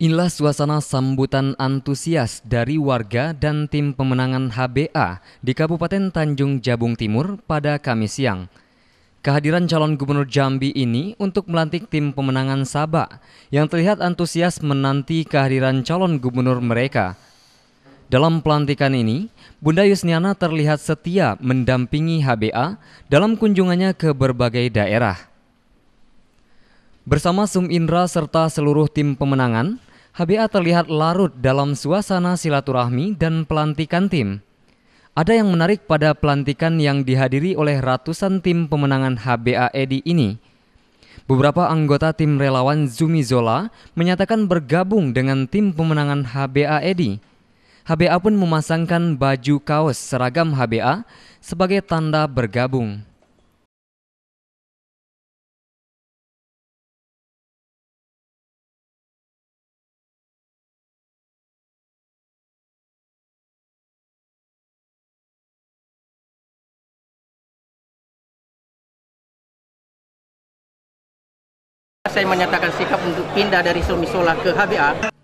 Inilah suasana sambutan antusias dari warga dan tim pemenangan HBA di Kabupaten Tanjung Jabung Timur pada Kamis siang. Kehadiran calon gubernur Jambi ini untuk melantik tim pemenangan Sabah yang terlihat antusias menanti kehadiran calon gubernur mereka. Dalam pelantikan ini, Bunda Yusniana terlihat setia mendampingi HBA dalam kunjungannya ke berbagai daerah. Bersama Sum Indra serta seluruh tim pemenangan, HBA terlihat larut dalam suasana silaturahmi dan pelantikan tim. Ada yang menarik pada pelantikan yang dihadiri oleh ratusan tim pemenangan HBA Edi ini. Beberapa anggota tim relawan Zumi Zola menyatakan bergabung dengan tim pemenangan HBA Edi. HBA pun memasangkan baju kaos seragam HBA sebagai tanda bergabung. saya menyatakan sikap untuk pindah dari Somisola ke HBA.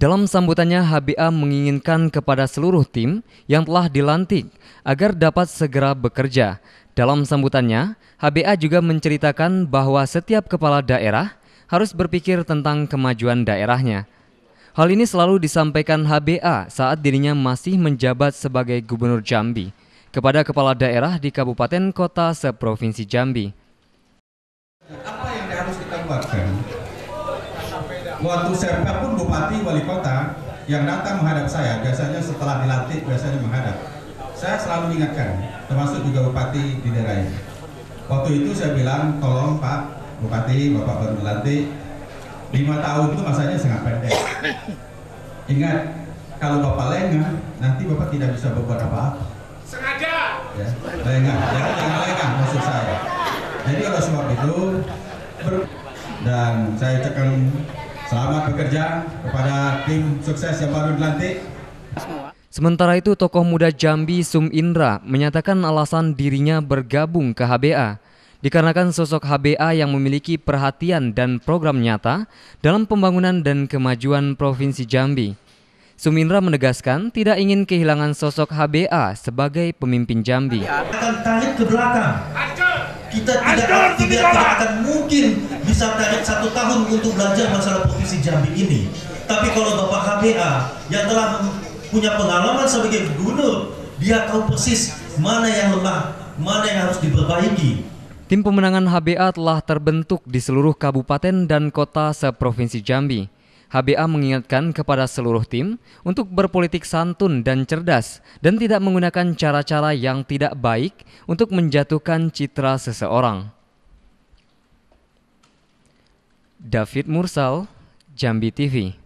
Dalam sambutannya, HBA menginginkan kepada seluruh tim yang telah dilantik agar dapat segera bekerja. Dalam sambutannya, HBA juga menceritakan bahwa setiap kepala daerah harus berpikir tentang kemajuan daerahnya. Hal ini selalu disampaikan HBA saat dirinya masih menjabat sebagai Gubernur Jambi kepada kepala daerah di kabupaten kota seprovinsi Jambi waktu saya pun bupati wali kota yang datang menghadap saya biasanya setelah dilantik biasanya menghadap saya selalu ingatkan termasuk juga bupati di daerah ini waktu itu saya bilang tolong pak bupati bapak baru dilantik lima tahun itu masanya sangat pendek ingat kalau bapak lengah nanti bapak tidak bisa berbuat apa-apa sengaja ya, lengah ya, jangan lengah maksud saya jadi oleh sebab itu dan saya ucapkan selamat bekerja kepada tim sukses yang baru dilantik. Sementara itu, tokoh muda Jambi Sum Indra menyatakan alasan dirinya bergabung ke HBA dikarenakan sosok HBA yang memiliki perhatian dan program nyata dalam pembangunan dan kemajuan Provinsi Jambi. Sumindra menegaskan tidak ingin kehilangan sosok HBA sebagai pemimpin Jambi. Akan tarik ke belakang kita tidak, Ancur, tidak, tidak akan mungkin bisa tarik satu tahun untuk belajar masalah provinsi Jambi ini. Tapi kalau Bapak KPA yang telah punya pengalaman sebagai gubernur, dia tahu persis mana yang lemah, mana yang harus diperbaiki. Tim pemenangan HBA telah terbentuk di seluruh kabupaten dan kota seprovinsi Jambi. HBA mengingatkan kepada seluruh tim untuk berpolitik santun dan cerdas dan tidak menggunakan cara-cara yang tidak baik untuk menjatuhkan citra seseorang. David Mursal, Jambi TV